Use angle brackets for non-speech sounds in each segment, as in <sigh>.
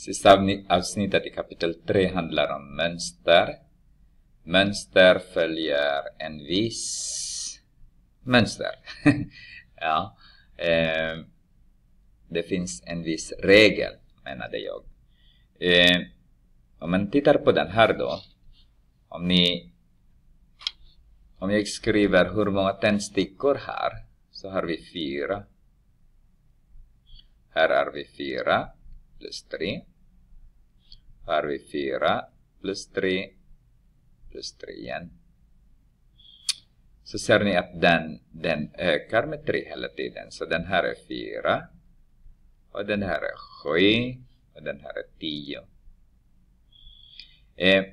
Sista avsnittet i kapitel 3 handlar om mönster. Mönster följer en viss mönster. <laughs> ja. Eh, det finns en viss regel, menade jag. Eh, om man tittar på den här då. Om ni... Om jag skriver hur många tändstickor här, så har vi fyra. Här har vi fyra plus tre. Här har vi 4 plus 3 plus 3 igen. Så ser ni att den, den ökar med 3 hela tiden. Så den här är 4. Och den här är 7. Och den här är 10. Eh,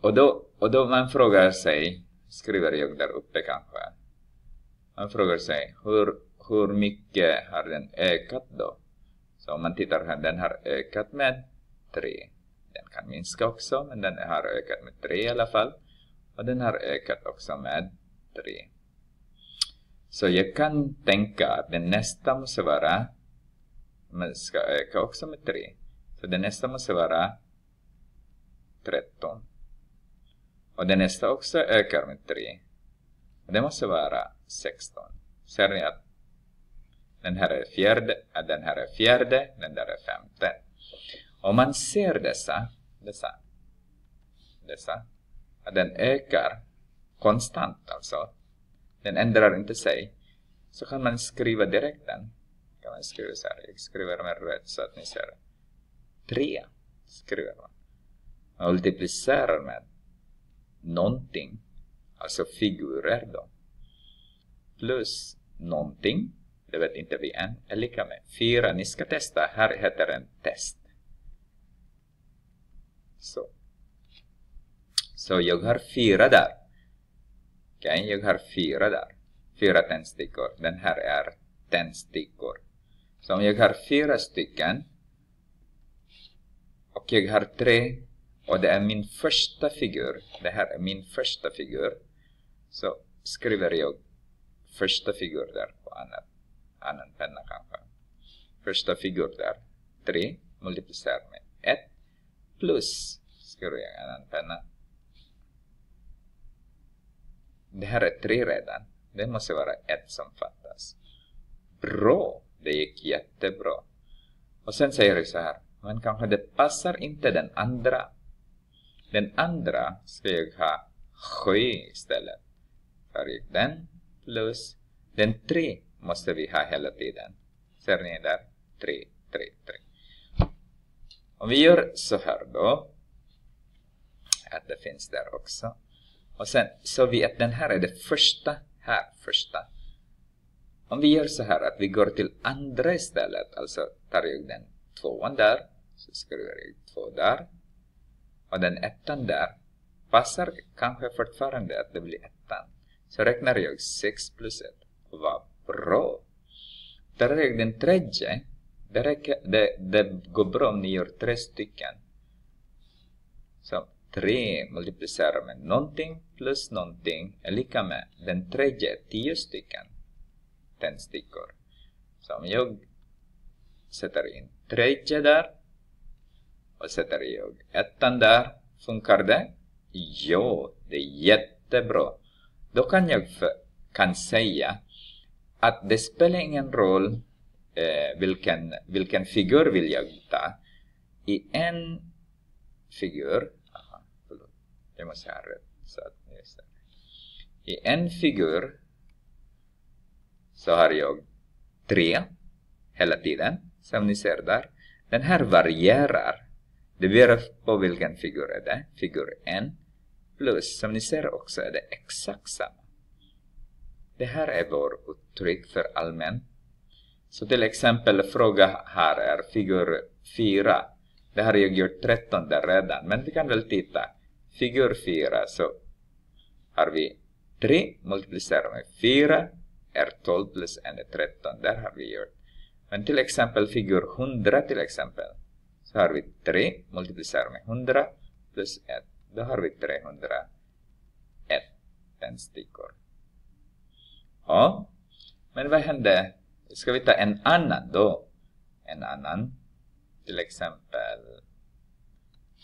och, då, och då man frågar sig, skriver jag där uppe kanske. Man frågar sig, hur, hur mycket har den ökat då? Så om man tittar här, den har ökat med 3. Den kan minska också, men den har ökat med 3 i alla fall. Och den har ökat också med 3. Så jag kan tänka att den nästa måste vara, men ska öka också med 3. Så den nästa måste vara 13. Och den nästa också ökar med 3. Och det måste vara 16. Ser ni att den här är fjärde, den här är fjärde, den där är femte. Om man ser dessa, dessa, dessa, att den ökar konstant alltså, den ändrar inte sig, så kan man skriva direkt den. Kan man skriva så här, jag skriver med rött så att ni ser. 3 skriver man. Man multiplicerar med någonting, alltså figurer då, plus någonting, det vet inte vi än, är lika med 4. Ni ska testa, här heter en test. Så. Så jag har fyra där. Okej, okay, jag har fyra där. Fyra tändstickor. Den här är tändstickor. Så om jag har fyra stycken och jag har tre och det är min första figur. Det här är min första figur. Så skriver jag första figur där på annan, annan penna kanske. Första figur där. tre multiplicerar med ett plus skulle jag gärna använda. Det här är tre redan. Det måste vara ett som fattas. Bra! Det gick jättebra. Och sen säger du så här. Men kanske det passar inte den andra. Den andra ska jag ha sju istället. För den plus den tre måste vi ha hela tiden. Ser ni där? Tre, tre, tre. Om vi gör så här då. Att det finns där också. Och sen så vi att den här är det första, här första. Om vi gör så här att vi går till andra stället, alltså tar jag den tvåan där, så skriver jag två där. Och den ettan där passar kanske fortfarande att det blir ettan. Så räknar jag 6 plus 1. Vad bra! Tar jag den tredje det, räcker, det, det går bra om ni gör tre stycken. Så tre multiplicerar med någonting plus någonting är lika med den tredje är tio stycken tändstickor. Så om jag sätter in tredje där och sätter jag ettan där, funkar det? Jo, det är jättebra. Då kan jag för, kan säga att det spelar ingen roll eh, vilken, vilken figur vill jag ta? I en figur, aha, förlåt, jag måste ha rätt. Så att, just det. I en figur så har jag tre hela tiden, som ni ser där. Den här varierar. Det beror på vilken figur är det Figur en. plus, som ni ser också, är det exakt samma. Det här är vår uttryck för allmänt. Så till exempel fråga här är figur 4. Det har jag gjort 13 där redan, men vi kan väl titta. Figur 4 så har vi 3 multiplicerat med 4 är 12 plus 1 är 13. Där har vi gjort. Men till exempel figur 100 till exempel. Så har vi 3 multiplicerat med 100 plus 1. Då har vi 301 tändstickor. Ja, men vad hände Ska vi ta en annan då? En annan. Till exempel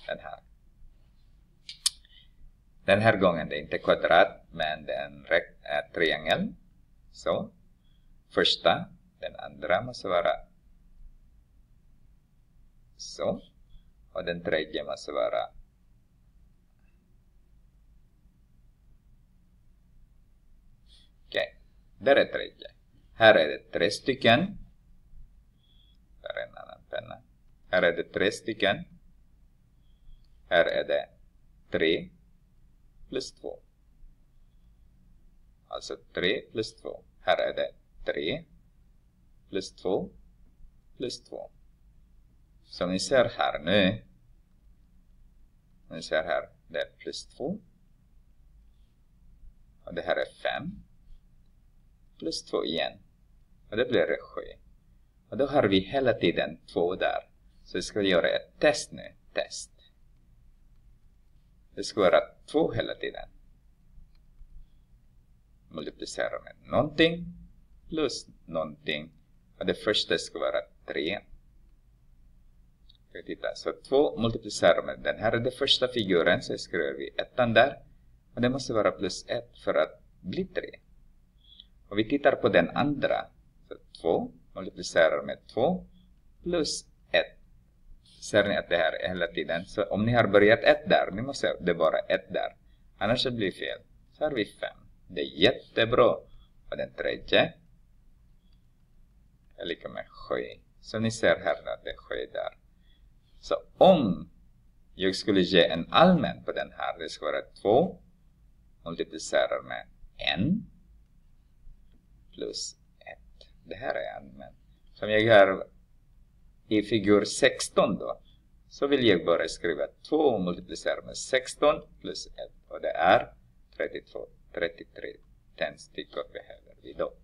den här. Den här gången det är inte kvadrat men det är en äh, triangel. Så. Första, den andra måste vara så. Och den tredje måste vara Okej, okay. där är tredje. Här är det tre stycken. Här är det tre stycken. Här är det tre plus två. Alltså tre plus två. Här är det tre plus två plus två. Som ni ser här nu. Ni ser här, det är plus två. Och det här är fem plus två igen och det blir regi. Och då har vi hela tiden två där. Så vi ska göra ett test nu. Test. Det ska vara två hela tiden. Multiplicera med någonting plus någonting. Och det första ska vara 3. Titta, så 2 multiplicerar med den här är den första figuren, så skriver vi ettan där. Och det måste vara plus 1 för att bli 3. Och vi tittar på den andra för 2 multiplicerar med 2 plus 1. Ser ni att det här är hela tiden? Så om ni har börjat 1 där, ni måste det är bara 1 där. Annars det blir fel. Så har vi 5. Det är jättebra. Och den tredje är lika med 7. Så ni ser här att det är 7 där. Så om jag skulle ge en allmän på den här, det skulle vara 2 multiplicerar med 1 plus det här är en, Men som jag gör i figur 16 då, så vill jag bara skriva 2 multiplicerat med 16 plus 1 och det är 32, 33 tändstickor behöver vi då.